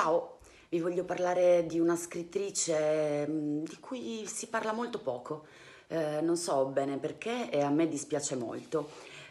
Ciao, vi voglio parlare di una scrittrice mm, di cui si parla molto poco. Eh, non so bene perché e a me dispiace molto.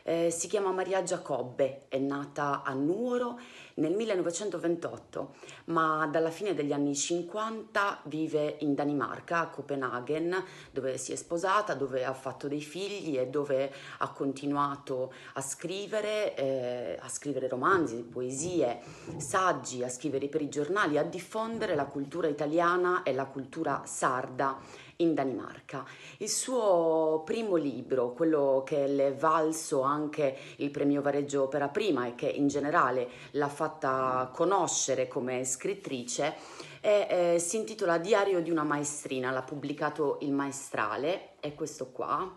Eh, si chiama Maria Giacobbe, è nata a Nuoro nel 1928, ma dalla fine degli anni 50 vive in Danimarca, a Copenaghen, dove si è sposata, dove ha fatto dei figli e dove ha continuato a scrivere, eh, a scrivere romanzi, poesie, saggi, a scrivere per i giornali, a diffondere la cultura italiana e la cultura sarda in Danimarca. Il suo primo libro, quello che le è valso anche anche il premio Vareggio Opera Prima e che in generale l'ha fatta conoscere come scrittrice, e, eh, si intitola Diario di una maestrina, l'ha pubblicato il maestrale, è questo qua,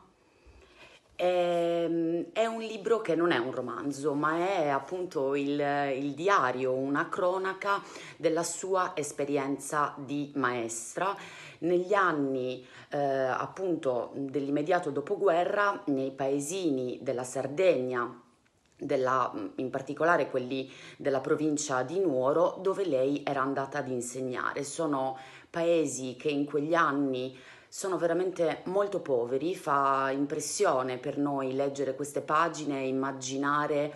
Ehm, è un libro che non è un romanzo, ma è appunto il, il, diario, una cronaca della sua esperienza di maestra negli anni eh, appunto dell'immediato dopoguerra nei paesini della Sardegna. Della, in particolare quelli della provincia di Nuoro dove lei era andata ad insegnare. Sono paesi che in quegli anni sono veramente molto poveri, fa impressione per noi leggere queste pagine e immaginare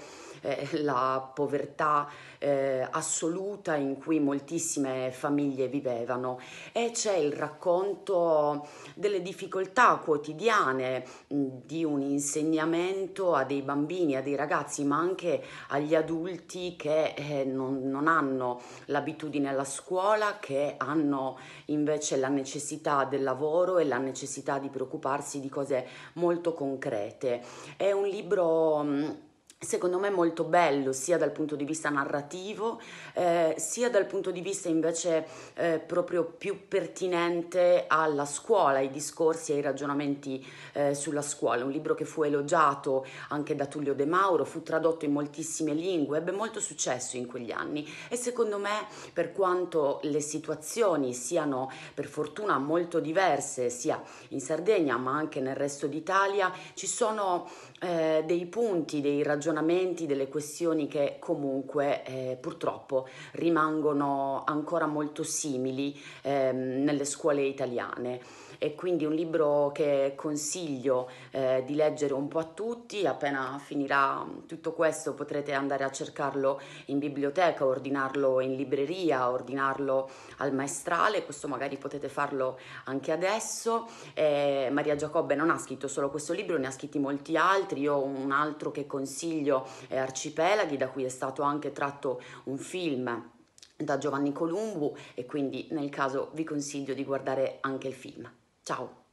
la povertà eh, assoluta in cui moltissime famiglie vivevano e c'è il racconto delle difficoltà quotidiane mh, mm, di un insegnamento a dei bambini, a dei ragazzi, ma anche agli adulti che eh, non, non hanno l'abitudine alla scuola, che hanno invece la necessità del lavoro e la necessità di preoccuparsi di cose molto concrete. È un libro mm, secondo me molto bello sia dal punto di vista narrativo eh, sia dal punto di vista invece eh, proprio più pertinente alla scuola, ai discorsi e ai ragionamenti eh, sulla scuola, un libro che fu elogiato anche da Tullio De Mauro, fu tradotto in moltissime lingue, ebbe molto successo in quegli anni e secondo me per quanto le situazioni siano per fortuna molto diverse sia in Sardegna ma anche nel resto d'Italia ci sono eh, dei punti, dei ragionamenti ragionamenti, delle questioni che comunque eh, purtroppo rimangono ancora molto simili ehm, nelle scuole italiane e quindi un libro che consiglio eh, di leggere un po' a tutti, appena finirà mm, tutto questo potrete andare a cercarlo in biblioteca, ordinarlo in libreria, ordinarlo al maestrale, questo magari potete farlo anche adesso. Eh, Maria Giacobbe non ha scritto solo questo libro, ne ha scritti molti altri, io un altro che consiglio è Arcipelaghi, da cui è stato anche tratto un film da Giovanni Columbu e quindi nel caso vi consiglio di guardare anche il film. Ciao!